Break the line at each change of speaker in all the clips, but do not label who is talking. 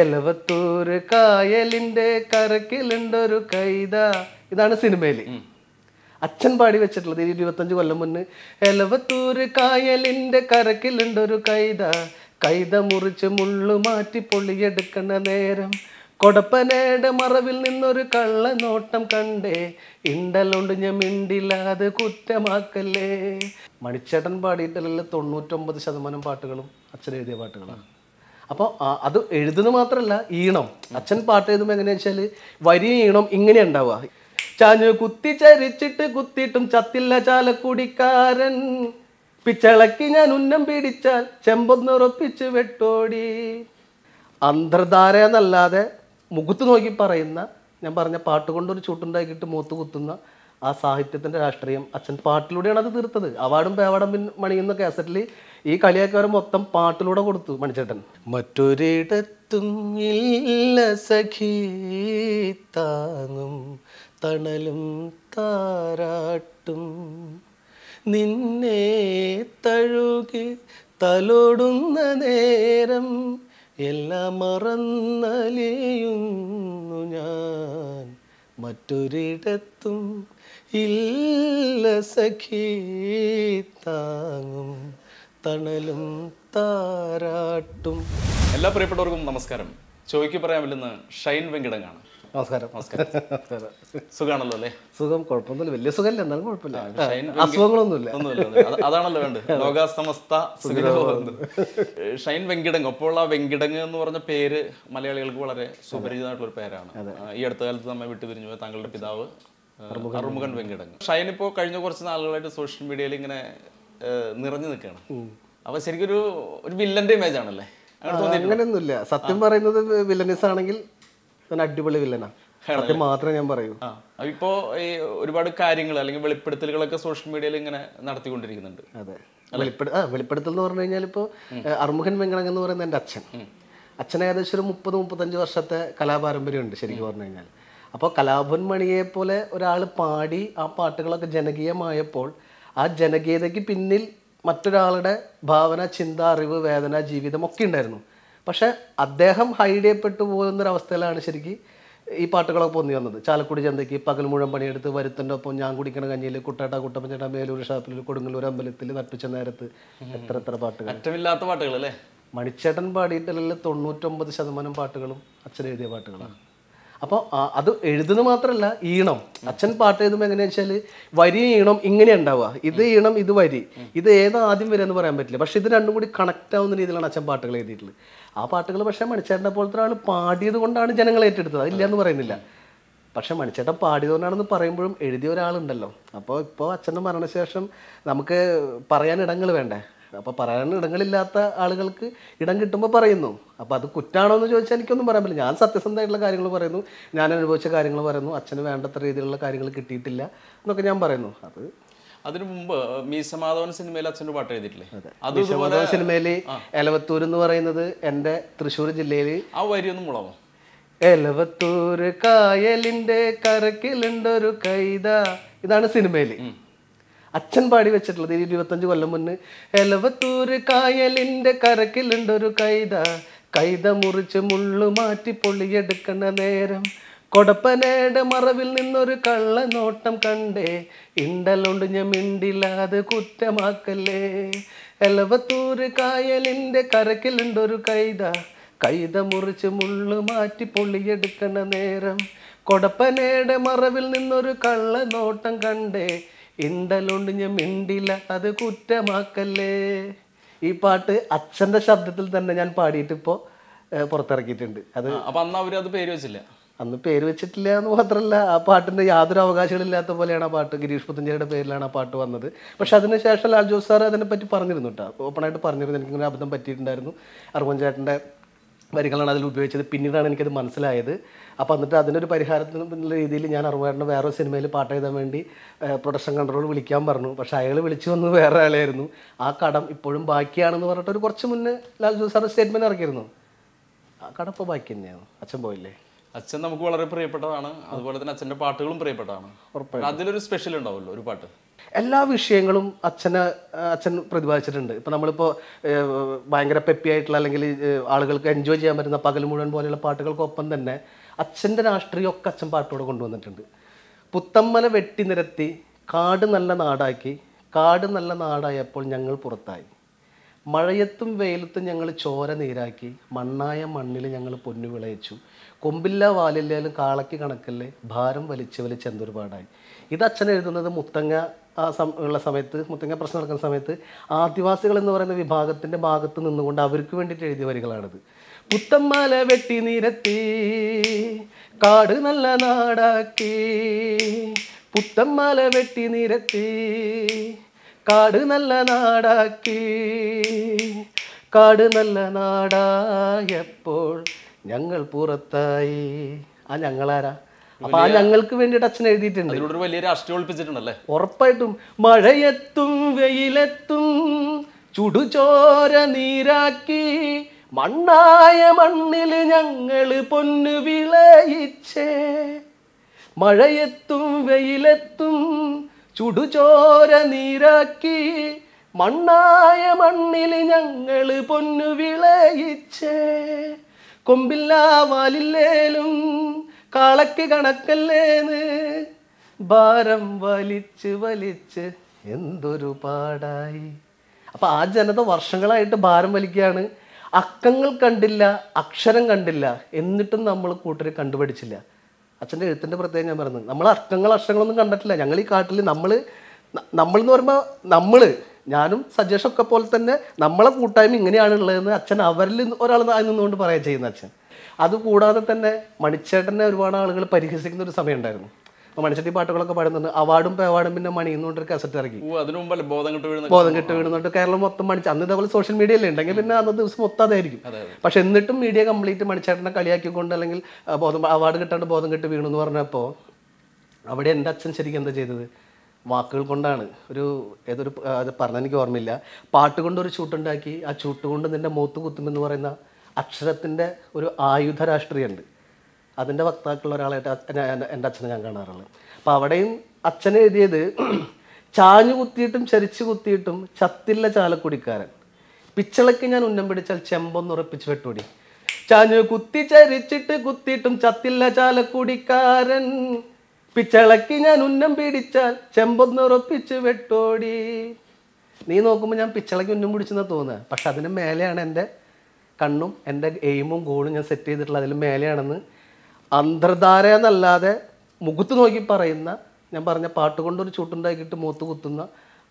എലവത്തൂർ കായലിന്റെ കരക്കിലുണ്ടൊരു കൈത ഇതാണ് സിനിമയിൽ അച്ഛൻ പാടി വെച്ചിട്ടുള്ളത് ഈ ഇരുപത്തഞ്ച് കൊല്ലം മുന്നേ എലവത്തൂർ കായലിന്റെ കരക്കിലുണ്ടൊരു കൈത കൈത മുറിച്ച് മുള്ളു മാറ്റി പൊള്ളിയെടുക്കണ നേരം കൊടപ്പനയുടെ മറവിൽ നിന്നൊരു കള്ളനോട്ടം കണ്ടേ ഇണ്ടലുണ്ട് ഞാൻ മിണ്ടില്ലാതെ കുറ്റമാക്കല്ലേ മണിച്ചേട്ടൻ പാടിയിട്ടുള്ള തൊണ്ണൂറ്റൊമ്പത് ശതമാനം പാട്ടുകളും അച്ഛൻ എഴുതിയ പാട്ടുകളാണ് അപ്പോൾ അത് എഴുതുന്ന മാത്രമല്ല ഈണം അച്ഛൻ പാട്ട് എഴുതുമ്പോൾ എങ്ങനെയാ വെച്ചാൽ വരി ഈണം ഇങ്ങനെ ഉണ്ടാവുക ചാഞ്ഞു കുത്തി ചരിച്ചിട്ട് കുത്തിയിട്ടും ചത്തില്ല ചാലക്കുടിക്കാരൻ പിച്ചളക്കി ഞാൻ ഉന്നം പിടിച്ചാൽ ചെമ്പൊന്നുറപ്പിച്ച് വെട്ടോടി അന്തർധാര എന്നല്ലാതെ മുഖത്ത് നോക്കി പറയുന്ന ഞാൻ പറഞ്ഞ പാട്ട് കൊണ്ടൊരു ചൂട്ടുണ്ടാക്കിയിട്ട് മൂത്ത് കുത്തുന്ന ആ സാഹിത്യത്തിൻ്റെ രാഷ്ട്രീയം അച്ഛൻ പാട്ടിലൂടെയാണ് അത് തീർത്തത് അവാർഡും പേവാടം പിൻ മണിയുന്ന കാസറ്റിൽ ഈ കളിയാക്കാർ മൊത്തം പാട്ടിലൂടെ കൊടുത്തു മണിച്ചേട്ടൻ മറ്റൊരിടത്തും ഇല്ല സഖി താങ്ങും തണലും താരാട്ടും നിന്നെ തഴുകി തലോടുന്ന നേരം എല്ലാം മറന്നലിയുന്നു ഞാൻ മറ്റൊരിടത്തും ഇല്ല സഖി താങ്ങും തണലും താരാട്ടും
എല്ലാ പ്രിയപ്പെട്ടവർക്കും നമസ്കാരം ചോയ്ക്ക് പറയാമില്ലെന്ന് ഷൈൻ വെങ്കിടങ്ങാണ്
നമസ്കാരം നമസ്കാരം സുഖാണല്ലോ സുഖം കുഴപ്പമൊന്നുമില്ല വലിയ സുഖമില്ല എന്നാലും കുഴപ്പമില്ല അസുഖങ്ങളൊന്നുമില്ല ഒന്നുമില്ല അതാണല്ലോ വേണ്ടത്
ലോകാസമസ്ത ഷൈൻ വെങ്കിടങ് അപ്പോൾ ആ വെങ്കിടങ് എന്ന് പറഞ്ഞ പേര് മലയാളികൾക്ക് വളരെ സുപരിചിതമായിട്ടുള്ള ഒരു പേരാണ് ഈ അടുത്ത കാലത്ത് നമ്മെ വിട്ടുപിരിഞ്ഞു താങ്കളുടെ പിതാവ് അറുമുഖൻ വെങ്കിടങ്ങ് ഷൈൻ ഇപ്പോ കഴിഞ്ഞ കുറച്ച് നാളുകളായിട്ട് സോഷ്യൽ മീഡിയയിൽ ഇങ്ങനെ നിറഞ്ഞു നിൽക്കുകയാണ് അപ്പൊ ശരിക്കും ഒരു വില്ലന്റെ ഇമേജ് ആണല്ലേ അങ്ങനെയൊന്നുമില്ല
സത്യം പറയുന്നത് വില്ലനസ് ആണെങ്കിൽ അടിപൊളി വില്ലനാ മാത്രമേ ഞാൻ പറയൂ
ഇപ്പോ ഈ ഒരുപാട് കാര്യങ്ങൾ അല്ലെങ്കിൽ വെളിപ്പെടുത്തലുകളൊക്കെ സോഷ്യൽ മീഡിയയിൽ ഇങ്ങനെ നടത്തിക്കൊണ്ടിരിക്കുന്നുണ്ട് അതെ
വെളിപ്പെടുത്ത വെളിപ്പെടുത്തൽ എന്ന് പറഞ്ഞു കഴിഞ്ഞാൽ ഇപ്പോ അർമുഖൻ വെങ്കണങ് എന്ന് പറയുന്നത് എന്റെ അച്ഛൻ അച്ഛൻ ഏകദേശം ഒരു മുപ്പത് മുപ്പത്തഞ്ച് വർഷത്തെ കലാപാരമ്പര്യമുണ്ട് ശരിക്കും പറഞ്ഞു കഴിഞ്ഞാൽ അപ്പോൾ കലാഭൻ മണിയെ പോലെ ഒരാൾ പാടി ആ പാട്ടുകളൊക്കെ ജനകീയമായപ്പോൾ ആ ജനകീയതയ്ക്ക് പിന്നിൽ മറ്റൊരാളുടെ ഭാവന ചിന്ത അറിവ് വേദന ജീവിതം ഒക്കെ ഉണ്ടായിരുന്നു പക്ഷെ അദ്ദേഹം ഹൈഡ് ചെയ്യപ്പെട്ടു പോകുന്നൊരവസ്ഥയിലാണ് ശരിക്കും ഈ പാട്ടുകളൊക്കെ പൊന്നി വന്നത് ചാലക്കുടി ചന്തയ്ക്ക് പകൽ മുഴുവൻ പണിയെടുത്ത് വരുത്തൻ്റെ ഒപ്പം ഞാൻ കുടിക്കണ കഞ്ഞിയിൽ കുട്ടാട്ട കുട്ടപ്പഞ്ചേട്ട മേലൂർ ഷാപ്പിൽ കൊടുങ്ങല്ലൂർ അമ്പലത്തിൽ നട്ടുച്ച നേരത്ത് എത്ര എത്ര പാട്ടുകൾ പാട്ടുകൾ അല്ലേ മണിച്ചേട്ടൻ പാടിയിട്ടുള്ള തൊണ്ണൂറ്റൊമ്പത് ശതമാനം പാട്ടുകളും അച്ഛൻ എഴുതിയ പാട്ടുകളാണ് അപ്പോൾ അത് എഴുതുന്നത് മാത്രമല്ല ഈണം അച്ഛൻ പാട്ട് എഴുതുമ്പോൾ എങ്ങനെയാണെന്ന് വെച്ചാൽ വരി ഈണം ഇങ്ങനെ ഉണ്ടാവുക ഇത് ഈണം ഇത് വരി ഇത് ഏത് ആദ്യം വരിക എന്ന് പറയാൻ പറ്റില്ല പക്ഷേ ഇത് രണ്ടും കൂടി കണക്റ്റ് ആവുന്ന രീതിയിലാണ് അച്ഛൻ പാട്ടുകൾ എഴുതിയിട്ടുള്ളത് ആ പാട്ടുകൾ പക്ഷേ മണിച്ചേട്ടനെ പോലത്തെ ഒരാൾ പാടിയത് കൊണ്ടാണ് ജനങ്ങൾ ഏറ്റെടുത്തത് അതില്ല എന്ന് പറയുന്നില്ല പക്ഷെ മണിച്ചേട്ടൻ പാടിയതുകൊണ്ടാണെന്ന് പറയുമ്പോഴും എഴുതിയ ഒരാളുണ്ടല്ലോ അപ്പോൾ ഇപ്പോൾ അച്ഛൻ്റെ മരണശേഷം നമുക്ക് പറയാൻ ഇടങ്ങൾ വേണ്ടേ അപ്പോൾ പറയാൻ ഇടങ്ങളില്ലാത്ത ആളുകൾക്ക് ഇടം കിട്ടുമ്പോൾ പറയുന്നു അപ്പോൾ അത് കുറ്റാണോ എന്ന് ചോദിച്ചാൽ എനിക്കൊന്നും പറയാൻ പറ്റില്ല ഞാൻ സത്യസന്ധമായിട്ടുള്ള കാര്യങ്ങൾ പറയുന്നു ഞാൻ അനുഭവിച്ച കാര്യങ്ങൾ പറയുന്നു അച്ഛന് വേണ്ടത്ര രീതിയിലുള്ള കാര്യങ്ങൾ കിട്ടിയിട്ടില്ല എന്നൊക്കെ ഞാൻ പറയുന്നു അത്
അതിനു മുമ്പ് മീസ സിനിമയിൽ അച്ഛൻ്റെ പാട്ട് എഴുതിയിട്ടില്ലേ
അത് സിനിമയിൽ എലവത്തൂർ എന്ന് പറയുന്നത് എൻ്റെ തൃശ്ശൂർ ജില്ലയിൽ
ആ വരിയൊന്നും മുളമോ
എലവത്തൂർ കായലിൻ്റെ കരക്കിലുണ്ടൊരു കൈത ഇതാണ് സിനിമയിൽ അച്ഛൻ പാടി വെച്ചിട്ടുള്ളത് ഇരുപത്തഞ്ച് കൊല്ലം മുന്ന് എലവത്തൂര് കായലിൻ്റെ കരക്കിലുണ്ടൊരു കൈത കൈത മുറിച്ച് മുള്ളു മാറ്റി പൊള്ളിയെടുക്കുന്ന നേരം കൊടപ്പനയുടെ മറവിൽ നിന്നൊരു കള്ളനോട്ടം കണ്ടേ ഇണ്ടലുണ്ട് ഞാൻ മിണ്ടില്ലാതെ കുറ്റമാക്കല്ലേ എലവത്തൂര് കായലിൻ്റെ കരക്കിലുണ്ടൊരു കൈത കൈത മുറിച്ച് മുള്ളു മാറ്റി പൊള്ളിയെടുക്കുന്ന നേരം കൊടപ്പനയുടെ മറവിൽ നിന്നൊരു കള്ളനോട്ടം കണ്ടേ ഇണ്ടലുണ്ട് ഞാൻ മിണ്ടില്ല അത് കുറ്റമാക്കല്ലേ ഈ പാട്ട് അച്ഛന്റെ ശബ്ദത്തിൽ തന്നെ ഞാൻ പാടിയിട്ട് ഇപ്പോ പുറത്തിറക്കിയിട്ടുണ്ട് അത്
അപ്പൊ അന്ന് അവര് അത് പേര് വെച്ചില്ല
അന്ന് പേര് വെച്ചിട്ടില്ല എന്ന് മാത്രമല്ല ആ പാട്ടിന്റെ യാതൊരു അവകാശങ്ങളില്ലാത്ത പോലെയാണ് ആ പാട്ട് ഗിരീഷ് പുത്തഞ്ചേരിയുടെ പേരിലാണ് ആ പാട്ട് വന്നത് പക്ഷെ അതിനുശേഷം ലാൽ ജോസ് സാർ അതിനെപ്പറ്റി പറഞ്ഞിരുന്നു കേട്ടോ ഓപ്പണായിട്ട് പറഞ്ഞിരുന്നു എനിക്കിങ്ങനെ അബദ്ധം പറ്റിയിട്ടുണ്ടായിരുന്നു അറുപഞ്ചേട്ടൻ്റെ വരികളാണ് അതിൽ ഉപയോഗിച്ചത് പിന്നീടാണ് എനിക്കത് മനസ്സിലായത് അപ്പോൾ എന്നിട്ട് അതിനൊരു പരിഹാരത്തിന് രീതിയിൽ ഞാൻ അറുപേറിൻ്റെ വേറെ സിനിമയിൽ പാട്ട് എഴുതാൻ വേണ്ടി പ്രൊഡക്ഷൻ കൺട്രോൾ വിളിക്കാൻ പറഞ്ഞു പക്ഷേ അയാൾ വിളിച്ചു വന്നത് വേറെ ആളായിരുന്നു ആ കടം ഇപ്പോഴും ബാക്കിയാണെന്ന് പറഞ്ഞിട്ട് ഒരു കുറച്ച് മുന്നേ ലാൽ ജോസ് സാറ് സ്റ്റേറ്റ്മെൻറ്റ് ഇറക്കിയിരുന്നു ആ കടം ഇപ്പോൾ ബാക്കി തന്നെയാണ് അച്ഛൻ പോയില്ലേ
അച്ഛൻ നമുക്ക് വളരെ പ്രിയപ്പെട്ടതാണ് അതുപോലെ തന്നെ അച്ഛൻ്റെ പാട്ടുകളും പ്രിയപ്പെട്ടതാണ് അതിലൊരു സ്പെഷ്യൽ ഉണ്ടാവുമല്ലോ ഒരു പാട്ട്
എല്ലാ വിഷയങ്ങളും അച്ഛനെ അച്ഛൻ പ്രതിപാദിച്ചിട്ടുണ്ട് ഇപ്പം നമ്മളിപ്പോൾ ഭയങ്കര പെപ്പി ആയിട്ടുള്ള അല്ലെങ്കിൽ ആളുകൾക്ക് എൻജോയ് ചെയ്യാൻ പറ്റുന്ന പകൽ മുഴുവൻ പോലെയുള്ള പാട്ടുകൾക്കൊപ്പം തന്നെ അച്ഛൻ്റെ രാഷ്ട്രീയമൊക്കെ അച്ഛൻ പാർട്ടിയോടെ കൊണ്ടുവന്നിട്ടുണ്ട് പുത്തമ്മല വെട്ടി നിരത്തി കാട് നല്ല നാടാക്കി കാട് നല്ല നാടായപ്പോൾ ഞങ്ങൾ പുറത്തായി മഴയത്തും വെയിലത്തും ഞങ്ങൾ ചോര നീരാക്കി മണ്ണായ മണ്ണിൽ ഞങ്ങൾ പൊന്നു വിളയിച്ചു കൊമ്പില്ല വാലില്ലാലും കാളയ്ക്ക് കണക്കല്ലേ ഭാരം വലിച്ച് വലിച്ച് എന്തൊരുപാടായി ഇത് അച്ഛൻ എഴുതുന്നത് മുത്തങ്ങ ആ സം ഉള്ള സമയത്ത് മുത്തങ്ങ പ്രശ്നം നടക്കുന്ന സമയത്ത് ആദിവാസികൾ എന്ന് പറയുന്ന വിഭാഗത്തിൻ്റെ ഭാഗത്ത് നിന്നുകൊണ്ട് അവർക്ക് വേണ്ടിയിട്ട് എഴുതിയ വരികളാണിത് പുത്തമ്മല വെട്ടി നിരത്തി കാട് നല്ല നാടാക്കി പുത്തമ്മല വെട്ടി നിരത്തി കാട് നല്ല നാടാക്കി കാട് നല്ല നാടായപ്പോൾ ഞങ്ങൾ പുറത്തായി ആ ഞങ്ങളാരാ അപ്പൊ ആ ഞങ്ങൾക്ക് വേണ്ടിട്ട് അച്ഛൻ എഴുതിയിട്ടുണ്ട് വലിയ രാഷ്ട്രീയം ഒളിപ്പിച്ചിട്ടുണ്ടല്ലേ ഉറപ്പായിട്ടും മഴയെത്തും വെയിലെത്തും ചുടുചോര നീരാക്കി മണ്ണായ മണ്ണിൽ ഞങ്ങള് പൊന്നു വിളയിച്ചേ മഴയെത്തും വെയിലെത്തും ചുടുചോര നീരാക്കി മണ്ണായ മണ്ണിൽ ഞങ്ങള് പൊന്നു വിളയിച്ചേ കൊമ്പില്ലാ വാലില്ലേലും കളക്ക് കണക്കല്ലേന്ന് ഭാരം വലിച്ച് വലിച്ച് എന്തൊരു പാടായി അപ്പൊ ആ ജനത വർഷങ്ങളായിട്ട് ഭാരം വലിക്കുകയാണ് അക്കങ്ങൾ കണ്ടില്ല അക്ഷരം കണ്ടില്ല എന്നിട്ടും നമ്മൾ കൂട്ടരെ കണ്ടുപഠിച്ചില്ല അച്ഛൻ്റെ എഴുത്തിൻ്റെ പ്രത്യേകം ഞാൻ പറഞ്ഞത് നമ്മൾ അക്കങ്ങൾ അക്ഷരങ്ങളൊന്നും കണ്ടിട്ടില്ല ഞങ്ങൾ ഈ കാട്ടിൽ നമ്മൾ നമ്മൾ എന്ന് പറയുമ്പോൾ നമ്മൾ ഞാനും സജേഷൊക്കെ പോലെ തന്നെ നമ്മളെ കൂട്ടായ്മ ഇങ്ങനെയാണ് ഉള്ളതെന്ന് അച്ഛൻ അവരിൽ ഒരാൾ നിന്നുകൊണ്ട് പറയാൻ ചെയ്യുന്ന അച്ഛൻ അതുകൂടാതെ തന്നെ മണിച്ചേട്ടനെ ഒരുപാട് ആളുകൾ പരിഹസിക്കുന്ന ഒരു സമയം ഉണ്ടായിരുന്നു അപ്പൊ മണിച്ചട്ടി പാട്ടുകളൊക്കെ പാടുന്നുണ്ട് അവാർഡും പേവാർഡും പിന്നെ മണി കസറ്റ് ഇറക്കി ബോധം കെട്ട് വീഴുന്നുണ്ട് കേരളം മൊത്തം മണിച്ച് അന്ന് ഇതേപോലെ സോഷ്യൽ മീഡിയ അല്ലേ ഉണ്ടെങ്കിൽ പിന്നെ അന്ന് ദിവസം മൊത്തം അതായിരിക്കും പക്ഷെ എന്നിട്ടും മീഡിയ കംപ്ലീറ്റ് മണിച്ചേട്ടനെ കളിയാക്കിക്കൊണ്ട് അല്ലെങ്കിൽ ബോധം അവാർഡ് കിട്ടാണ്ട് ബോധം കെട്ട് വീണു എന്ന് പറഞ്ഞപ്പോ അവിടെ എന്റെ അച്ഛൻ ശരിക്കും എന്താ ചെയ്തത് വാക്കുകൾ കൊണ്ടാണ് ഒരു ഏതൊരു അത് പറഞ്ഞ എനിക്ക് ഓർമ്മയില്ല പാട്ട് കൊണ്ട് ഒരു ചൂട്ടുണ്ടാക്കി ആ ചൂട്ട് കൊണ്ട് നിന്റെ മൂത്ത് കുത്തുമെന്ന് പറയുന്ന അക്ഷരത്തിൻ്റെ ഒരു ആയുധ രാഷ്ട്രീയമുണ്ട് അതിൻ്റെ വക്താക്കളുള്ള ഒരാളായിട്ട് എൻ്റെ അച്ഛനെ ഞാൻ കാണാറുള്ളത് അപ്പോൾ അവിടെയും അച്ഛൻ എഴുതിയത് ചാഞ്ഞു കുത്തിയിട്ടും ചരിച്ചു കുത്തിയിട്ടും ചത്തില്ല ചാലക്കുടിക്കാരൻ പിച്ചളക്ക് ഞാൻ ഉന്നം പിടിച്ചാൽ ഉറപ്പിച്ച് വെട്ടുപടി ചാഞ്ഞു കുത്തി ചരിച്ചിട്ട് കുത്തിയിട്ടും ചത്തില്ല ചാലക്കുടിക്കാരൻ പിച്ചളയ്ക്ക് ഞാൻ ഉന്നം പിടിച്ചാൽ ഉറപ്പിച്ച് വെട്ടോടി നീ നോക്കുമ്പോൾ ഞാൻ പിച്ചളയ്ക്ക് ഉന്നം പിടിച്ചെന്നാണ് തോന്നുക പക്ഷെ അതിന് മേലെയാണ് എൻ്റെ കണ്ണും എൻ്റെ എയിമും ഗോളും ഞാൻ സെറ്റ് ചെയ്തിട്ടുള്ള അതിൽ മേലെയാണെന്ന് അന്തർധാര എന്നല്ലാതെ മുഖത്ത് നോക്കി പറയുന്ന ഞാൻ പറഞ്ഞ പാട്ട് കൊണ്ടൊരു ചൂട്ടുണ്ടാക്കിയിട്ട് മൂത്ത് കുത്തുന്ന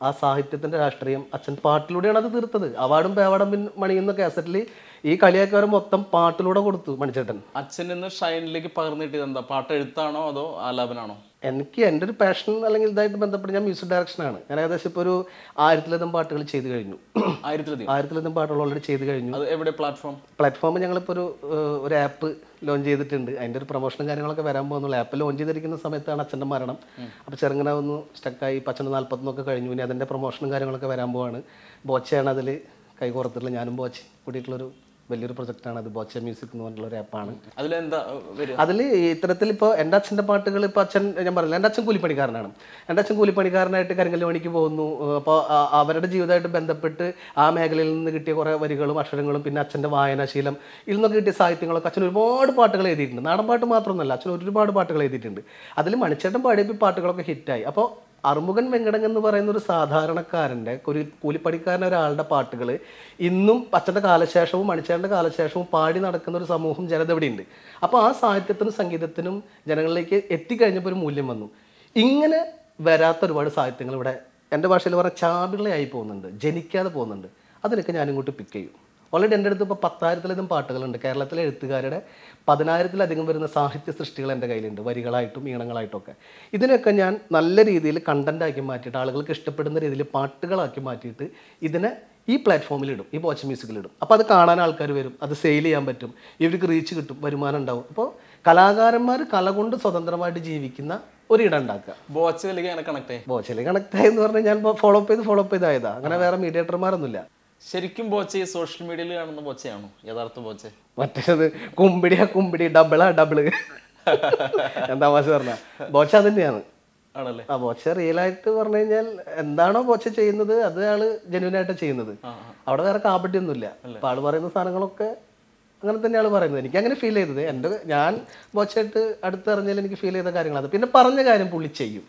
ആ സാഹിത്യത്തിൻ്റെ രാഷ്ട്രീയം അച്ഛൻ പാട്ടിലൂടെയാണ് അത് തീർത്തത് അവാർഡും പേവാടം പിൻ മണിയുന്ന കാസറ്റിൽ ഈ കളിയാക്കാർ മൊത്തം പാട്ടിലൂടെ കൊടുത്തു മണിച്ചേട്ടൻ
അച്ഛൻ നിന്ന് ഷൈനിലേക്ക് പകർന്നു എന്താ പാട്ട് എഴുത്താണോ അതോ ആലാപനാണോ
എനിക്ക് എൻ്റെ ഒരു പാഷൻ അല്ലെങ്കിൽ ഇതായിട്ട് ബന്ധപ്പെട്ട് ഞാൻ മ്യൂസിക് ഡയറക്ഷനാണ് ഞാൻ ഏകദേശം ഇപ്പോൾ ഒരു ആയിരത്തിലധികം പാട്ടുകൾ ചെയ്തു കഴിഞ്ഞു ആയിരത്തിലധികം ആയിരത്തിലധികം പാട്ടുകൾ ഓൾറെഡി ചെയ്തു കഴിഞ്ഞു അത്
എവിടെ പ്ലാറ്റ്ഫോം
പ്ലാറ്റ്ഫോം ഞങ്ങളിപ്പോൾ ഒരു ഒരു ആപ്പ് ലോഞ്ച് ചെയ്തിട്ടുണ്ട് അതിൻ്റെ ഒരു പ്രൊമോഷനും കാര്യങ്ങളൊക്കെ വരാൻ പോകുന്നുള്ളൂ ആപ്പ് ലോഞ്ച് ചെയ്തിരിക്കുന്ന സമയത്താണ് അച്ഛൻ്റെ മരണം അപ്പോൾ ചെറുങ്ങനെ ഒന്ന് സ്റ്റക്കായി പച്ചൻ്റെ നാൽപ്പത്തൊന്നൊക്കെ കഴിഞ്ഞു ഇനി അതിൻ്റെ പ്രൊമോഷനും കാര്യങ്ങളൊക്കെ വരാൻ പോവാണ് ബോച്ചയാണ് അതിൽ കൈ കോർത്തിട്ടുള്ള ഞാനും ബോച്ച് കൂടിയിട്ടുള്ളൊരു വലിയൊരു പ്രൊജക്റ്റാണ് അത് ബോച്ച മ്യൂസിക് എന്ന് പറഞ്ഞുള്ള ഒരു ആപ്പാണ് അതിൽ ഇത്തരത്തിൽ ഇപ്പോൾ എൻ്റെ അച്ഛൻ്റെ പാട്ടുകൾ ഇപ്പോൾ അച്ഛൻ ഞാൻ പറഞ്ഞില്ല എൻ്റെ അച്ഛൻ കൂലിപ്പണിക്കാരനാണ് എൻ്റെ അച്ഛൻ കൂലിപ്പണിക്കാരനായിട്ട് കരിങ്കല്ല് പണിക്ക് പോകുന്നു അപ്പോൾ അവരുടെ ജീവിതമായിട്ട് ബന്ധപ്പെട്ട് ആ മേഖലയിൽ നിന്ന് കിട്ടിയ കുറേ വരികളും അക്ഷരങ്ങളും പിന്നെ അച്ഛൻ്റെ വായനാശീലം ഇതിൽ നിന്നൊക്കെ കിട്ടിയ സാഹിത്യങ്ങളൊക്കെ അച്ഛൻ ഒരുപാട് പാട്ടുകൾ എഴുതിയിട്ടുണ്ട് നാടൻ പാട്ട് മാത്രമൊന്നുമല്ല അച്ഛൻ ഒരുപാട് പാട്ടുകൾ എഴുതിയിട്ടുണ്ട് അതിൽ മണിച്ചേട്ടൻ പാടിയപ്പോൾ പാട്ടുകളൊക്കെ ഹിറ്റായി അപ്പോൾ അറുമുഖൻ വെങ്കടൻ എന്ന് പറയുന്ന ഒരു സാധാരണക്കാരൻ്റെ ഒരു കൂലിപ്പണിക്കാരൻ ഒരാളുടെ പാട്ടുകൾ ഇന്നും അച്ഛൻ്റെ കാലശേഷവും മണിച്ചേരൻ്റെ കാലശേഷവും പാടി നടക്കുന്ന ഒരു സമൂഹം ജനത ഇവിടെയുണ്ട് അപ്പോൾ ആ സാഹിത്യത്തിനും സംഗീതത്തിനും ജനങ്ങളിലേക്ക് എത്തിക്കഴിഞ്ഞപ്പോൾ ഒരു മൂല്യം വന്നു ഇങ്ങനെ വരാത്ത ഒരുപാട് സാഹിത്യങ്ങൾ ഇവിടെ എൻ്റെ ഭാഷയിൽ പറഞ്ഞാൽ ചാപിളയായി പോകുന്നുണ്ട് ജനിക്കാതെ പോകുന്നുണ്ട് അതിനൊക്കെ ഞാനിങ്ങോട്ട് പിക്ക് ചെയ്യും ഓൾറെഡി എൻ്റെ അടുത്ത് ഇപ്പോൾ പത്തായിരത്തിലധികം പാട്ടുകളുണ്ട് കേരളത്തിലെ എഴുത്തുകാരുടെ പതിനായിരത്തിലധികം വരുന്ന സാഹിത്യ സൃഷ്ടികൾ എൻ്റെ കയ്യിലുണ്ട് വരികളായിട്ടും ഈണങ്ങളായിട്ടൊക്കെ ഇതിനൊക്കെ ഞാൻ നല്ല രീതിയിൽ കണ്ടൻറ്റാക്കി മാറ്റിയിട്ട് ആളുകൾക്ക് ഇഷ്ടപ്പെടുന്ന രീതിയിൽ പാട്ടുകളാക്കി മാറ്റിയിട്ട് ഇതിനെ ഈ പ്ലാറ്റ്ഫോമിൽ ഇടും ഈ വാച്ച് മ്യൂസിക്കിൽ ഇടും അപ്പോൾ അത് കാണാൻ ആൾക്കാർ വരും അത് സെയിൽ ചെയ്യാൻ പറ്റും ഇവർക്ക് റീച്ച് കിട്ടും വരുമാനം ഉണ്ടാവും അപ്പോൾ കലാകാരന്മാർ കല കൊണ്ട് സ്വതന്ത്രമായിട്ട് ജീവിക്കുന്ന ഒരു ഉണ്ടാക്കുക
ബോച്ചിലേക്ക് കണക്ട് ആയി
ബോച്ചിലേക്ക് കണക്ട് ആയി എന്ന് പറഞ്ഞാൽ ഞാൻ ഫോളോ അപ്പ് ചെയ്ത് ഫോളോ അപ്പ് ചെയ്തായതാ അങ്ങനെ വേറെ മീഡിയേറ്റർമാരൊന്നുമില്ല
ശരിക്കും ബോച്ചെ സോഷ്യൽ മീഡിയയിൽ കാണുന്ന ബോച്ചയാണോ യഥാർത്ഥ ബോച്ചെ
മറ്റേത് കുമ്പിടിയാ കുമ്പിടി ഡബിളാ ഡബിള് എന്താ മാഷ് പറഞ്ഞ ബോച്ച അതിൻ്റെയാണ് ആണല്ലേ ആ ബോച്ച റിയൽ ആയിട്ട് പറഞ്ഞു കഴിഞ്ഞാൽ എന്താണോ ബോച്ച ചെയ്യുന്നത് അത് ആള് ജെന്യൂൻ ആയിട്ട് ചെയ്യുന്നത് അവിടെ വേറെ കാപട്യൊന്നുമില്ല അപ്പൊ ആള് പറയുന്ന സാധനങ്ങളൊക്കെ അങ്ങനെ തന്നെയാണ് പറയുന്നത് എനിക്ക് അങ്ങനെ ഫീൽ ചെയ്തത് എന്റെ ഞാൻ ബോച്ചായിട്ട് അടുത്തറിഞ്ഞാൽ എനിക്ക് ഫീൽ ചെയ്ത കാര്യങ്ങളാണ് പിന്നെ പറഞ്ഞ കാര്യം പുള്ളി ചെയ്യും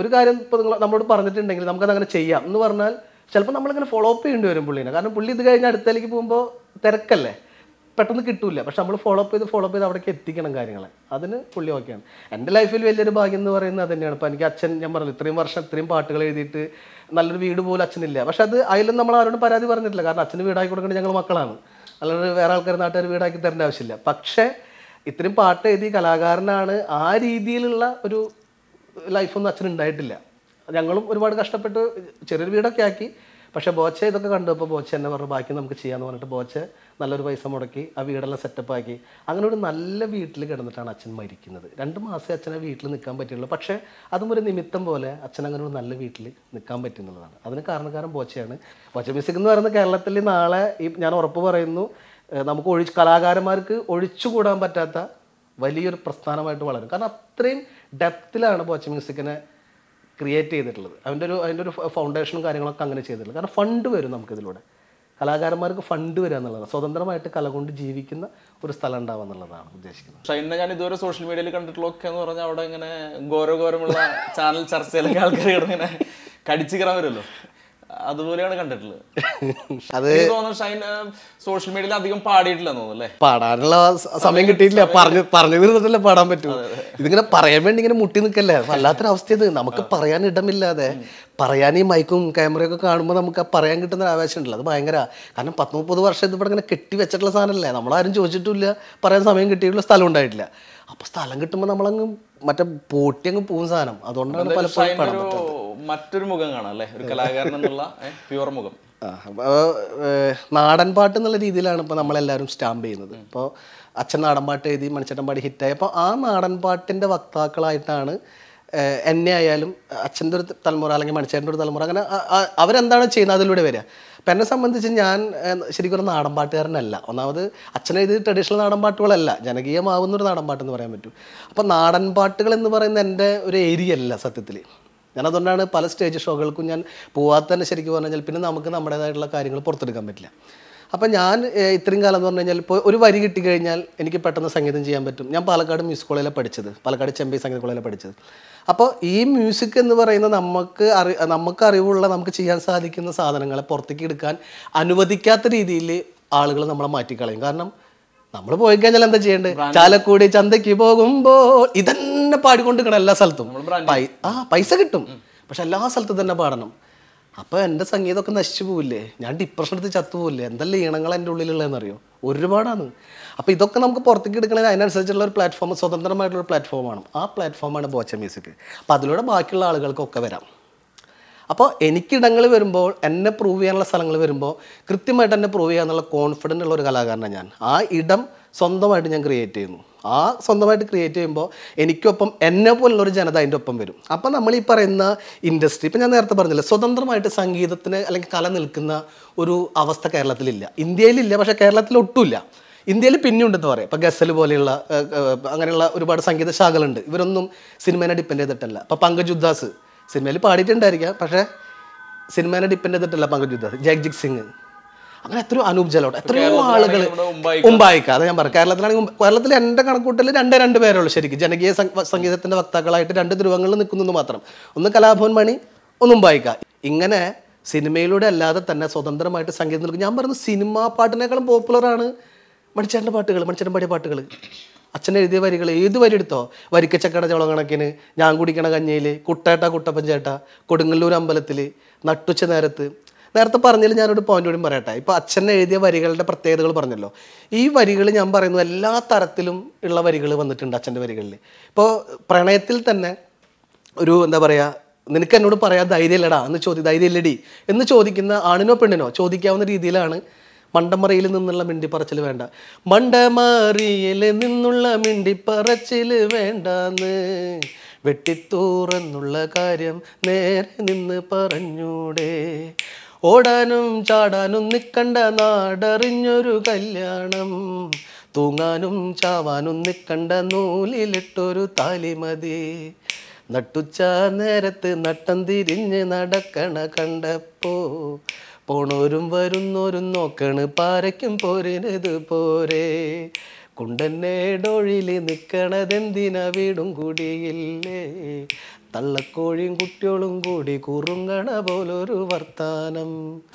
ഒരു കാര്യം ഇപ്പൊ നിങ്ങൾ നമ്മളോട് പറഞ്ഞിട്ടുണ്ടെങ്കിൽ നമുക്കത് അങ്ങനെ ചെയ്യാം എന്ന് പറഞ്ഞാൽ ചിലപ്പോൾ നമ്മളിങ്ങനെ ഫോളോ അപ്പ് ചെയ്യേണ്ടി വരും പുള്ളീനെ കാരണം പുള്ളി ഇത് കഴിഞ്ഞ് അടുത്തേക്ക് പോകുമ്പോൾ തിരക്കല്ലേ പെട്ടെന്ന് കിട്ടൂല പക്ഷെ നമ്മൾ ഫോളോ അപ്പ് ചെയ്ത് ഫോളോ അപ്പ് ചെയ്ത് അവിടേക്ക് എത്തിക്കണം കാര്യങ്ങളെ അതിന് പുള്ളി ഓക്കെയാണ് എൻ്റെ ലൈഫിൽ വലിയൊരു ഭാഗ്യം എന്ന് പറയുന്നത് അത് തന്നെയാണ് ഇപ്പോൾ എനിക്ക് അച്ഛൻ ഞാൻ പറഞ്ഞു ഇത്രയും വർഷം ഇത്രയും പാട്ടുകൾ എഴുതിയിട്ട് നല്ലൊരു വീട് പോലും അച്ഛനില്ല പക്ഷെ അത് അതിലും നമ്മൾ ആരോടും പരാതി പറഞ്ഞിട്ടില്ല കാരണം അച്ഛന് വീടാക്കി കൊടുക്കേണ്ടത് ഞങ്ങൾ മക്കളാണ് അല്ലാണ്ട് വേറെ ആൾക്കാർ നാട്ടുകാർ വീടാക്കി തരേണ്ട ആവശ്യമില്ല പക്ഷേ ഇത്രയും പാട്ട് എഴുതി കലാകാരനാണ് ആ രീതിയിലുള്ള ഒരു ലൈഫൊന്നും അച്ഛൻ ഉണ്ടായിട്ടില്ല ഞങ്ങളും ഒരുപാട് കഷ്ടപ്പെട്ട് ചെറിയൊരു വീടൊക്കെ ആക്കി പക്ഷേ ബോച്ച ഇതൊക്കെ കണ്ടപ്പോൾ ബോച്ച എന്നെ പറഞ്ഞു ബാക്കി നമുക്ക് ചെയ്യാന്ന് പറഞ്ഞിട്ട് ബോച്ച നല്ലൊരു പൈസ മുടക്കി ആ വീടെല്ലാം സെറ്റപ്പ് ആക്കി അങ്ങനെ ഒരു നല്ല വീട്ടിൽ കിടന്നിട്ടാണ് അച്ഛൻ മരിക്കുന്നത് രണ്ട് മാസം അച്ഛനെ വീട്ടിൽ നിൽക്കാൻ പറ്റുള്ളൂ പക്ഷേ അതും ഒരു നിമിത്തം പോലെ അച്ഛൻ അങ്ങനെ ഒരു നല്ല വീട്ടിൽ നിൽക്കാൻ പറ്റുന്നുള്ളതാണ് അതിന് കാരണക്കാരൻ ബോച്ചയാണ് ബോച്ച മ്യൂസിക് എന്ന് പറയുന്നത് കേരളത്തിൽ നാളെ ഈ ഞാൻ ഉറപ്പ് പറയുന്നു നമുക്ക് ഒഴിച്ച് കലാകാരന്മാർക്ക് ഒഴിച്ചുകൂടാൻ പറ്റാത്ത വലിയൊരു പ്രസ്ഥാനമായിട്ട് വളരും കാരണം അത്രയും ഡെപ്തിലാണ് ബോച്ച മ്യൂസിക്കിനെ ക്രിയേറ്റ് ചെയ്തിട്ടുള്ളത് അതിൻ്റെ ഒരു അതിൻ്റെ ഒരു ഫൗണ്ടേഷനും കാര്യങ്ങളൊക്കെ അങ്ങനെ ചെയ്തിട്ടുള്ളത് കാരണം ഫണ്ട് വരും നമുക്കിതിലൂടെ കലാകാരന്മാർക്ക് ഫണ്ട് വരിക എന്നുള്ളതാണ് സ്വതന്ത്രമായിട്ട് കല കൊണ്ട് ജീവിക്കുന്ന ഒരു സ്ഥലം ഉണ്ടാവുക എന്നുള്ളതാണ്
ഉദ്ദേശിക്കുന്നത് പക്ഷേ ഇന്ന് ഞാൻ ഇതുവരെ സോഷ്യൽ മീഡിയയിൽ കണ്ടിട്ടുള്ളൊക്കെ എന്ന് പറഞ്ഞാൽ അവിടെ ഇങ്ങനെ ഘോരഘോരമുള്ള ചാനൽ ചർച്ചയിലൊക്കെ ആൾക്കാർ ഇങ്ങനെ കടിച്ചു കയറാൻ വരുമല്ലോ അതുപോലെയാണ്
കണ്ടിട്ടുള്ളത്
സോഷ്യൽ മീഡിയയിൽ അധികം പാടിയിട്ടില്ല
പാടാനുള്ള സമയം കിട്ടിയിട്ടില്ല പറഞ്ഞു പറഞ്ഞു തീർന്നിട്ടല്ലേ പാടാൻ പറ്റൂ ഇതിങ്ങനെ പറയാൻ വേണ്ടി ഇങ്ങനെ മുട്ടി നിൽക്കല്ലേ വല്ലാത്തൊരു അവസ്ഥയത് നമുക്ക് പറയാൻ ഇടമില്ലാതെ പറയാൻ ഈ മൈക്കും ക്യാമറയൊക്കെ കാണുമ്പോൾ നമുക്ക് പറയാൻ കിട്ടുന്ന ആവേശം ഉണ്ടല്ലോ അത് ഭയങ്കര കാരണം പത്ത് മുപ്പത് വർഷം ഇതിവിടെ ഇങ്ങനെ കെട്ടി വെച്ചിട്ടുള്ള സാധനമല്ലേ നമ്മളാരും ചോദിച്ചിട്ടില്ല പറയാൻ സമയം കിട്ടിയിട്ടുള്ള സ്ഥലം ഉണ്ടായിട്ടില്ല അപ്പോൾ സ്ഥലം കിട്ടുമ്പോൾ നമ്മളങ്ങ് മറ്റേ പോട്ടി അങ്ങ് പോകും സാധനം അതുകൊണ്ടാണ് പലപ്പോഴും പാടാൻ പറ്റുന്നത്
മറ്റൊരു മുഖം കാണാം അല്ലേ ഒരു കലാകാരൻ എന്നുള്ള പ്യുവർ മുഖം
നാടൻ പാട്ട് എന്നുള്ള രീതിയിലാണ് ഇപ്പോൾ നമ്മളെല്ലാവരും സ്റ്റാമ്പ് ചെയ്യുന്നത് ഇപ്പോൾ അച്ഛൻ നാടൻ പാട്ട് എഴുതി മണിച്ചേട്ടൻ പാടി ഹിറ്റായി അപ്പോൾ ആ നാടൻ പാട്ടിൻ്റെ വക്താക്കളായിട്ടാണ് എന്നെ ആയാലും അച്ഛൻ്റെ ഒരു തലമുറ അല്ലെങ്കിൽ മണിച്ചേട്ടൻ്റെ ഒരു തലമുറ അങ്ങനെ അവരെന്താണ് ചെയ്യുന്നത് അതിലൂടെ വരിക അപ്പം എന്നെ സംബന്ധിച്ച് ഞാൻ ശരിക്കും ഒരു നാടൻ പാട്ടുകാരനല്ല ഒന്നാമത് അച്ഛൻ എഴുതിയ ട്രഡീഷണൽ നാടൻ പാട്ടുകളല്ല ജനകീയമാവുന്ന ഒരു നാടൻ പാട്ടെന്ന് പറയാൻ പറ്റും അപ്പോൾ നാടൻ പാട്ടുകൾ എന്ന് പറയുന്ന എൻ്റെ ഒരു ഏരിയ അല്ല സത്യത്തിൽ ഞാൻ അതുകൊണ്ടാണ് പല സ്റ്റേജ് ഷോകൾക്കും ഞാൻ പോവാത്ത തന്നെ ശരിക്കും പറഞ്ഞു കഴിഞ്ഞാൽ പിന്നെ നമുക്ക് നമ്മുടേതായിട്ടുള്ള കാര്യങ്ങൾ പുറത്തെടുക്കാൻ പറ്റില്ല അപ്പം ഞാൻ ഇത്രയും കാലം എന്ന് പറഞ്ഞു കഴിഞ്ഞാൽ ഇപ്പോൾ ഒരു വരി കിട്ടി കഴിഞ്ഞാൽ എനിക്ക് പെട്ടെന്ന് സംഗീതം ചെയ്യാൻ പറ്റും ഞാൻ പാലക്കാട് മ്യൂസിക് കോളേജിലാണ് പഠിച്ചത് പാലക്കാട് ചെമ്പൈ സംഗീത കോളേജിലാണ് പഠിച്ചത് അപ്പോൾ ഈ മ്യൂസിക് എന്ന് പറയുന്ന നമുക്ക് അറി നമുക്ക് അറിവുള്ള നമുക്ക് ചെയ്യാൻ സാധിക്കുന്ന സാധനങ്ങളെ പുറത്തേക്ക് എടുക്കാൻ അനുവദിക്കാത്ത രീതിയിൽ ആളുകൾ നമ്മളെ മാറ്റിക്കളയും കാരണം നമ്മൾ പോയി കഴിഞ്ഞാൽ എന്താ ചെയ്യേണ്ടത് ചാലക്കൂടി ചന്തയ്ക്ക് പോകുമ്പോൾ ഇതന്നെ തന്നെ നിൽക്കണം എല്ലാ സ്ഥലത്തും ആ പൈസ കിട്ടും പക്ഷെ എല്ലാ സ്ഥലത്തും തന്നെ പാടണം അപ്പോൾ എന്റെ സംഗീതമൊക്കെ നശിച്ചു പോവില്ലേ ഞാൻ ഡിപ്രഷൻ എടുത്ത് ചത്തുപോവില്ലേ എന്തെല്ലാം ഈണങ്ങൾ എൻ്റെ ഉള്ളിലുള്ളതെന്നറിയോ ഒരുപാടാണ് അപ്പോൾ ഇതൊക്കെ നമുക്ക് പുറത്തേക്ക് എടുക്കണമെങ്കിൽ അതിനനുസരിച്ചുള്ള ഒരു പ്ലാറ്റ്ഫോം സ്വതന്ത്രമായിട്ടുള്ള ഒരു പ്ലാറ്റ്ഫോമാണ് ആ പ്ലാറ്റ്ഫോമാണ് ബോച്ച മ്യൂസിക് അപ്പോൾ അതിലൂടെ ബാക്കിയുള്ള ആളുകൾക്കൊക്കെ വരാം അപ്പോൾ എനിക്കിടങ്ങൾ വരുമ്പോൾ എന്നെ പ്രൂവ് ചെയ്യാനുള്ള സ്ഥലങ്ങൾ വരുമ്പോൾ കൃത്യമായിട്ട് എന്നെ പ്രൂവ് ചെയ്യാനുള്ള കോൺഫിഡൻ്റ് ഉള്ള ഒരു കലാകാരനാണ് ഞാൻ ആ ഇടം സ്വന്തമായിട്ട് ഞാൻ ക്രിയേറ്റ് ചെയ്യുന്നു ആ സ്വന്തമായിട്ട് ക്രിയേറ്റ് ചെയ്യുമ്പോൾ എനിക്കൊപ്പം എന്നെ പോലുള്ളൊരു ജനത അതിൻ്റെ ഒപ്പം വരും അപ്പം നമ്മൾ ഈ പറയുന്ന ഇൻഡസ്ട്രി ഇപ്പം ഞാൻ നേരത്തെ പറഞ്ഞില്ല സ്വതന്ത്രമായിട്ട് സംഗീതത്തിന് അല്ലെങ്കിൽ കല നിൽക്കുന്ന ഒരു അവസ്ഥ കേരളത്തിലില്ല ഇന്ത്യയിലില്ല പക്ഷേ കേരളത്തിൽ ഒട്ടുമില്ല ഇന്ത്യയിൽ പിന്നെയുണ്ടെന്ന് പറയാം ഇപ്പം ഗസല് പോലെയുള്ള അങ്ങനെയുള്ള ഒരുപാട് സംഗീത ശാഖകളുണ്ട് ഇവരൊന്നും സിനിമേനെ ഡിപ്പെൻഡ് ചെയ്തിട്ടല്ല ഇപ്പോൾ പങ്കജ് ഉദ്ദാസ് സിനിമയിൽ പാടിയിട്ടുണ്ടായിരിക്കാം പക്ഷേ സിനിമേനെ ഡിപ്പെൻഡ് ചെയ്തിട്ടല്ല പങ്കജ് ഉദ്ദാസ് ജഗ്ജിത് സിംഗ് അങ്ങനെ എത്രയോ അനൂപ് ജലോട്ട് എത്രയോ ആളുകൾ ഉമ്പായിക്ക അത് ഞാൻ പറഞ്ഞു കേരളത്തിലാണെങ്കിൽ കേരളത്തിൽ എൻ്റെ കണക്കൂട്ടിൽ രണ്ട് രണ്ട് പേരുള്ളൂ ശരിക്കും ജനകീയ സംഗീതത്തിൻ്റെ വക്താക്കളായിട്ട് രണ്ട് ധ്രുവങ്ങളിൽ നിൽക്കുന്നു മാത്രം ഒന്ന് കലാഭവൻ മണി ഒന്ന് ഉമ്പായിക്ക ഇങ്ങനെ സിനിമയിലൂടെ അല്ലാതെ തന്നെ സ്വതന്ത്രമായിട്ട് സംഗീതം നിൽക്കും ഞാൻ പറയുന്നത് സിനിമാ പാട്ടിനേക്കാളും പോപ്പുലറാണ് മണിച്ചേട്ടൻ്റെ പാട്ടുകൾ മണിച്ചേട്ടൻ പാടിയ പാട്ടുകൾ അച്ഛൻ എഴുതിയ വരികൾ ഏത് വരി എടുത്തോ വരിക്കച്ചക്കട ചോളം കണക്കിന് ഞാൻ കുടിക്കണ കഞ്ഞയിൽ കുട്ടേട്ട കുട്ടപ്പൻ കൊടുങ്ങല്ലൂർ അമ്പലത്തിൽ നട്ടുച്ച നേരത്ത് നേരത്തെ പറഞ്ഞതിൽ ഞാനൊരു പോയിന്റ് കൂടി പറയട്ടെ ഇപ്പോൾ അച്ഛൻ എഴുതിയ വരികളുടെ പ്രത്യേകതകൾ പറഞ്ഞല്ലോ ഈ വരികൾ ഞാൻ പറയുന്നു എല്ലാ തരത്തിലും ഉള്ള വരികൾ വന്നിട്ടുണ്ട് അച്ഛൻ്റെ വരികളിൽ ഇപ്പോൾ പ്രണയത്തിൽ തന്നെ ഒരു എന്താ പറയുക നിനക്ക് എന്നോട് പറയാൻ ധൈര്യമില്ലടാ എന്ന് ചോദി ധൈര്യമില്ലടി എന്ന് ചോദിക്കുന്ന ആണിനോ പെണ്ണിനോ ചോദിക്കാവുന്ന രീതിയിലാണ് മണ്ടമറിയിൽ നിന്നുള്ള മിണ്ടിപ്പറച്ചിൽ വേണ്ട മണ്ടമറിയിൽ നിന്നുള്ള മിണ്ടിപ്പറച്ചിൽ വേണ്ടെന്ന് വെട്ടിത്തൂറെന്നുള്ള കാര്യം നേരെ നിന്ന് പറഞ്ഞൂടെ ഓടാനും ചാടാനും നിൽക്കണ്ട നാടറിഞ്ഞൊരു കല്യാണം തൂങ്ങാനും ചാവാനും നിൽക്കണ്ട നൂലിലിട്ടൊരു താലിമതി നട്ടുച്ച നേരത്ത് നട്ടം തിരിഞ്ഞ് നടക്കണ കണ്ടപ്പോ പോണോരും വരുന്നോരും നോക്കണ് പാരയ്ക്കും പോരിനത് പോരെ കുണ്ടന്നെ ഡോഴിൽ നിൽക്കണതെന്തിനാ വീടും കൂടിയില്ലേ തള്ളക്കോഴിയും കുട്ടികളും കൂടി കുറുങ്ങണ പോലൊരു വർത്താനം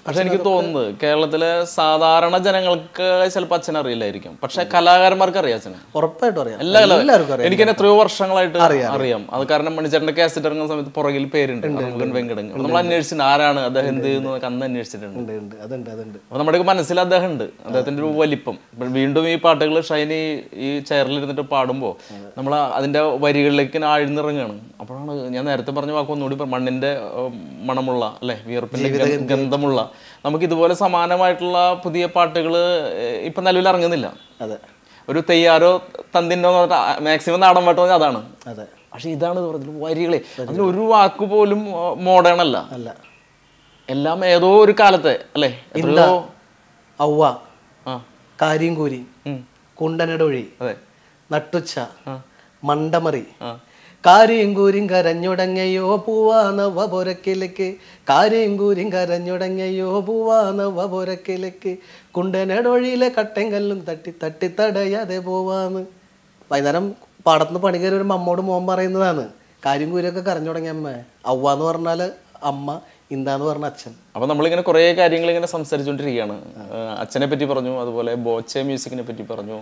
പക്ഷെ എനിക്ക് തോന്നുന്നത്
കേരളത്തിലെ സാധാരണ ജനങ്ങൾക്ക് ചിലപ്പോൾ അച്ഛൻ അറിയില്ലായിരിക്കും പക്ഷെ കലാകാരന്മാർക്ക് അറിയാം
അച്ഛനെ ഉറപ്പായിട്ടും അറിയാം എല്ലാ എല്ലാവർക്കും അറിയാം എനിക്ക്
എത്രയോ വർഷങ്ങളായിട്ട് അറിയാം അത് കാരണം മണിച്ചേട്ടന്റെ കാസറ്റ് ഇറങ്ങുന്ന സമയത്ത് പുറകിൽ പേരുണ്ട് വെങ്കടൻ നമ്മൾ അന്വേഷിച്ചിട്ടുണ്ട് ആരാണ് അദ്ദേഹം എന്ത് ചെയ്യുന്നത് അന്ന് അന്വേഷിച്ചിട്ടുണ്ട് അപ്പൊ നമ്മുടെ മനസ്സിൽ അദ്ദേഹം ഉണ്ട് അദ്ദേഹത്തിന്റെ ഒരു വലിപ്പം വീണ്ടും ഈ പാട്ടുകൾ ഷൈനി ഈ ചെയറിൽ ഇരുന്നിട്ട് പാടുമ്പോൾ നമ്മൾ അതിന്റെ വരികളിലേക്ക് ആഴ്ന്നിറങ്ങുകയാണ് അപ്പോഴാണ് ഞാൻ നേരത്തെ പറഞ്ഞ വാക്കൊന്നുകൂടി മണ്ണിൻ്റെ മണമുള്ള അല്ലേ വിയർപ്പിൻ്റെ ഗന്ധമുള്ള നമുക്ക് ഇതുപോലെ സമാനമായിട്ടുള്ള പുതിയ പാട്ടുകൾ ഇപ്പം നിലവിൽ ഇറങ്ങുന്നില്ല അതെ ഒരു തെയ്യാരോ തന്തിൻ്റെ മാക്സിമം നാടൻ പാട്ട് പറഞ്ഞാൽ അതാണ് അതെ പക്ഷെ ഇതാണ് പറഞ്ഞത് വരികളെ അതിൽ ഒരു വാക്ക് പോലും മോഡേൺ അല്ല അല്ല എല്ലാം ഏതോ ഒരു കാലത്തെ അല്ലെ
ഔവ കാര്യം കൂരി കുണ്ടനടൊഴി നട്ടുച്ച മണ്ടമറി കാര്യം കൂരിം കരഞ്ഞുടങ്ങയോ നവ പുരക്കിലേക്ക് കാര്യം കൂരിം കരഞ്ഞുടങ്ങയോ നവ പുരക്കിലേക്ക് കുണ്ടനടൊഴിയിലെ കട്ടെങ്കല്ലും തട്ടി തട്ടി തടയാതെ പോവാന്ന് വൈകുന്നേരം പാടത്തുനിന്ന് പണി കയറി വരുമ്പോൾ അമ്മോട് മോൻ പറയുന്നതാണ് കാര്യം കൂരിയൊക്കെ കരഞ്ഞുടങ്ങിയ അമ്മ അവ്വ എന്ന് പറഞ്ഞാൽ അമ്മ ഇന്താന്ന് പറഞ്ഞ അച്ഛൻ
അപ്പൊ നമ്മളിങ്ങനെ കുറേ കാര്യങ്ങൾ ഇങ്ങനെ സംസാരിച്ചുകൊണ്ടിരിക്കുകയാണ് അച്ഛനെ പറ്റി പറഞ്ഞു അതുപോലെ ബോച്ചെ മ്യൂസിക്കിനെ പറ്റി പറഞ്ഞു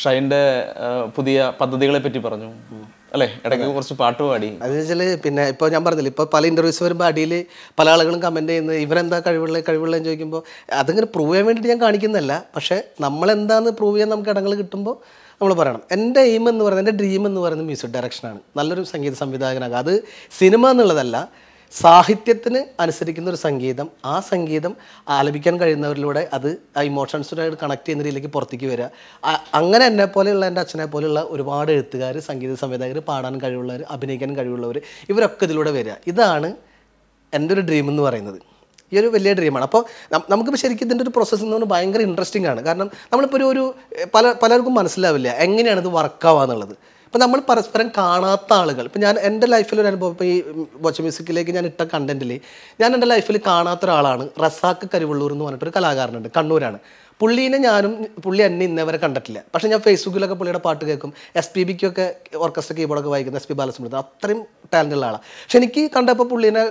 ഷൈൻ്റെ പുതിയ പദ്ധതികളെ പറ്റി പറഞ്ഞു അല്ലേ ഇടയ്ക്ക് കുറച്ച് പാട്ട് പാടി
അത് വെച്ചാൽ പിന്നെ ഇപ്പോൾ ഞാൻ പറഞ്ഞില്ല ഇപ്പോൾ പല ഇൻ്റർവ്യൂസ് വരുമ്പോൾ അടിയിൽ പല ആളുകളും കമൻറ്റ് ചെയ്യുന്നത് ഇവരെന്താ കഴിവുള്ളത് കഴിവുള്ള ചോദിക്കുമ്പോൾ അതിങ്ങനെ പ്രൂവ് ചെയ്യാൻ വേണ്ടിയിട്ട് ഞാൻ കാണിക്കുന്നല്ല പക്ഷേ നമ്മളെന്താന്ന് പ്രൂവ് ചെയ്യാൻ നമുക്ക് ഇടങ്ങൾ കിട്ടുമ്പോൾ നമ്മൾ പറയണം എൻ്റെ എയിം എന്ന് പറയുന്നത് എൻ്റെ ഡ്രീം എന്ന് പറയുന്നത് മ്യൂസിക് ഡയറക്ഷനാണ് നല്ലൊരു സംഗീത സംവിധായകനാകാം അത് സിനിമ എന്നുള്ളതല്ല സാഹിത്യത്തിന് അനുസരിക്കുന്ന ഒരു സംഗീതം ആ സംഗീതം ആലപിക്കാൻ കഴിയുന്നവരിലൂടെ അത് ആ ഇമോഷൻസുമായിട്ട് കണക്ട് ചെയ്യുന്ന രീതിയിലേക്ക് പുറത്തേക്ക് വരിക അങ്ങനെ എന്നെ പോലെയുള്ള എൻ്റെ അച്ഛനെ പോലെയുള്ള ഒരുപാട് എഴുത്തുകാർ സംഗീത സംവിധായകർ പാടാൻ കഴിവുള്ളവർ അഭിനയിക്കാൻ കഴിവുള്ളവർ ഇവരൊക്കെ ഇതിലൂടെ വരിക ഇതാണ് എൻ്റെ ഒരു ഡ്രീം എന്ന് പറയുന്നത് ഈ ഒരു വലിയ ഡ്രീമാണ് അപ്പോൾ നമുക്കിപ്പോൾ ശരിക്കും ഇതിൻ്റെ ഒരു പ്രോസസ്സ് എന്ന് പറഞ്ഞാൽ ഭയങ്കര ഇൻട്രസ്റ്റിംഗ് ആണ് കാരണം നമ്മളിപ്പോൾ ഒരു ഒരു പല പലർക്കും മനസ്സിലാവില്ല എങ്ങനെയാണ് ഇത് വർക്കാവുക എന്നുള്ളത് അപ്പോൾ നമ്മൾ പരസ്പരം കാണാത്ത ആളുകൾ ഇപ്പം ഞാൻ എൻ്റെ ലൈഫിൽ ഒരു അനുഭവം ഇപ്പോൾ ഈ വാച്ച് മ്യൂസിക്കിലേക്ക് ഞാൻ ഇട്ട കണ്ടൻറ്റിൽ ഞാൻ എൻ്റെ ലൈഫിൽ കാണാത്ത ഒരാളാണ് റസാക്ക് കരുവള്ളൂർ എന്ന് പറഞ്ഞിട്ടൊരു കലാകാരനുണ്ട് കണ്ണൂരാണ് പുള്ളീനെ ഞാനും പുള്ളി എന്നെ ഇന്നവരെ കണ്ടിട്ടില്ല പക്ഷേ ഞാൻ ഫേസ്ബുക്കിലൊക്കെ പുള്ളിയുടെ പാട്ട് കേൾക്കും എസ് പി ബിക്കൊക്കെ ഓർക്കസ്ട്ര കീബോർഡൊക്കെ വായിക്കുന്ന എസ് പി ബാലസുബ്രഹ്മണ്യൻ അത്രയും ഉള്ള ആളാണ് പക്ഷെ എനിക്ക് കണ്ടപ്പോൾ പുള്ളീനെ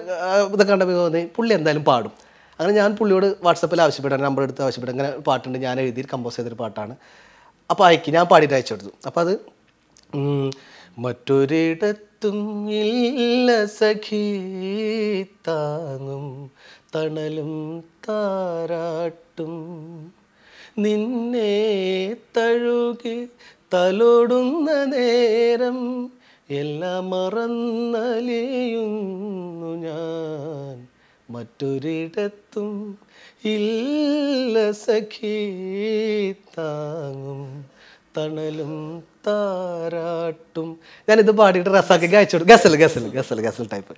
ഇതൊക്കെ കണ്ടപ്പോൾ തോന്നി പുള്ളി എന്തായാലും പാടും അങ്ങനെ ഞാൻ പുള്ളിയോട് വാട്സപ്പിൽ ആവശ്യപ്പെടാൻ നമ്പർ എടുത്ത് ആവശ്യപ്പെടാൻ അങ്ങനെ പാട്ടുണ്ട് ഞാൻ എഴുതി കമ്പോസ് ചെയ്തൊരു പാട്ടാണ് അപ്പോൾ അയക്കി ഞാൻ പാടിയിട്ട് അയച്ചു കൊടുത്തു അപ്പോൾ അത് മറ്റൊരിടത്തും ഇല്ല സഖി താങ്ങും തണലും താരാട്ടും നിന്നെ തഴുകി തലോടുന്ന നേരം എല്ലാം മറന്നലിയുന്നു ഞാൻ മറ്റൊരിടത്തും ഇല്ല സഖി താങ്ങും തണലും താരാട്ടും ഞാനിത് പാടിയിട്ട് റസാഖിക്ക് അയച്ചു കൊടുത്തു ഗസൽ ഗസൽ ഗസൽ ഗസൽ ടൈപ്പ്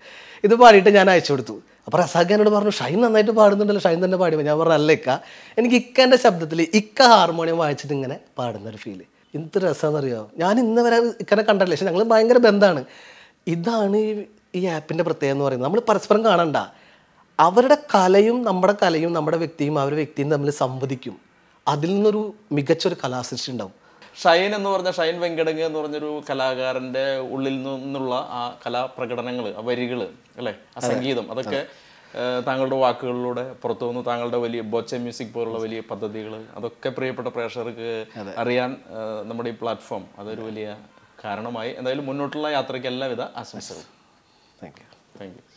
ഇത് പാടിയിട്ട് ഞാൻ അയച്ചു കൊടുത്തു അപ്പോൾ റസാഖ് എന്നോട് പറഞ്ഞു ഷൈൻ നന്നായിട്ട് പാടുന്നുണ്ടല്ലോ ഷൈൻ തന്നെ പാടിയപ്പോൾ ഞാൻ പറഞ്ഞു അല്ലേക്ക ഇക്ക എനിക്ക് ഇക്കൻ്റെ ശബ്ദത്തിൽ ഇക്ക ഹാർമോണിയം വായിച്ചിട്ട് ഇങ്ങനെ പാടുന്ന ഒരു ഫീല് എന്ത് രസമാണെന്നറിയോ ഞാൻ ഇന്ന് വരെ ഇക്കനെ കണ്ടല്ലേ പക്ഷെ ഞങ്ങൾ ഭയങ്കര ബന്ധമാണ് ഇതാണ് ഈ ആപ്പിൻ്റെ പ്രത്യേകത എന്ന് പറയുന്നത് നമ്മൾ പരസ്പരം കാണണ്ട അവരുടെ കലയും നമ്മുടെ കലയും നമ്മുടെ വ്യക്തിയും അവരുടെ വ്യക്തിയും തമ്മിൽ സംവദിക്കും അതിൽ നിന്നൊരു മികച്ചൊരു കലാസൃഷ്ടി ഉണ്ടാവും
ഷൈൻ എന്ന് പറഞ്ഞ ഷൈൻ വെങ്കടങ്ങ് എന്ന് പറഞ്ഞൊരു കലാകാരന്റെ ഉള്ളിൽ നിന്നുള്ള ആ കലാപ്രകടനങ്ങൾ ആ വരികൾ അല്ലേ ആ സംഗീതം അതൊക്കെ താങ്കളുടെ വാക്കുകളിലൂടെ പുറത്തു വന്നു താങ്കളുടെ വലിയ ബോച്ച മ്യൂസിക് പോലുള്ള വലിയ പദ്ധതികൾ അതൊക്കെ പ്രിയപ്പെട്ട പ്രേക്ഷകർക്ക് അറിയാൻ നമ്മുടെ ഈ പ്ലാറ്റ്ഫോം അതൊരു വലിയ കാരണമായി എന്തായാലും മുന്നോട്ടുള്ള യാത്രയ്ക്ക് എല്ലാവിധ ആശംസകളും താങ്ക് യു താങ്ക് യു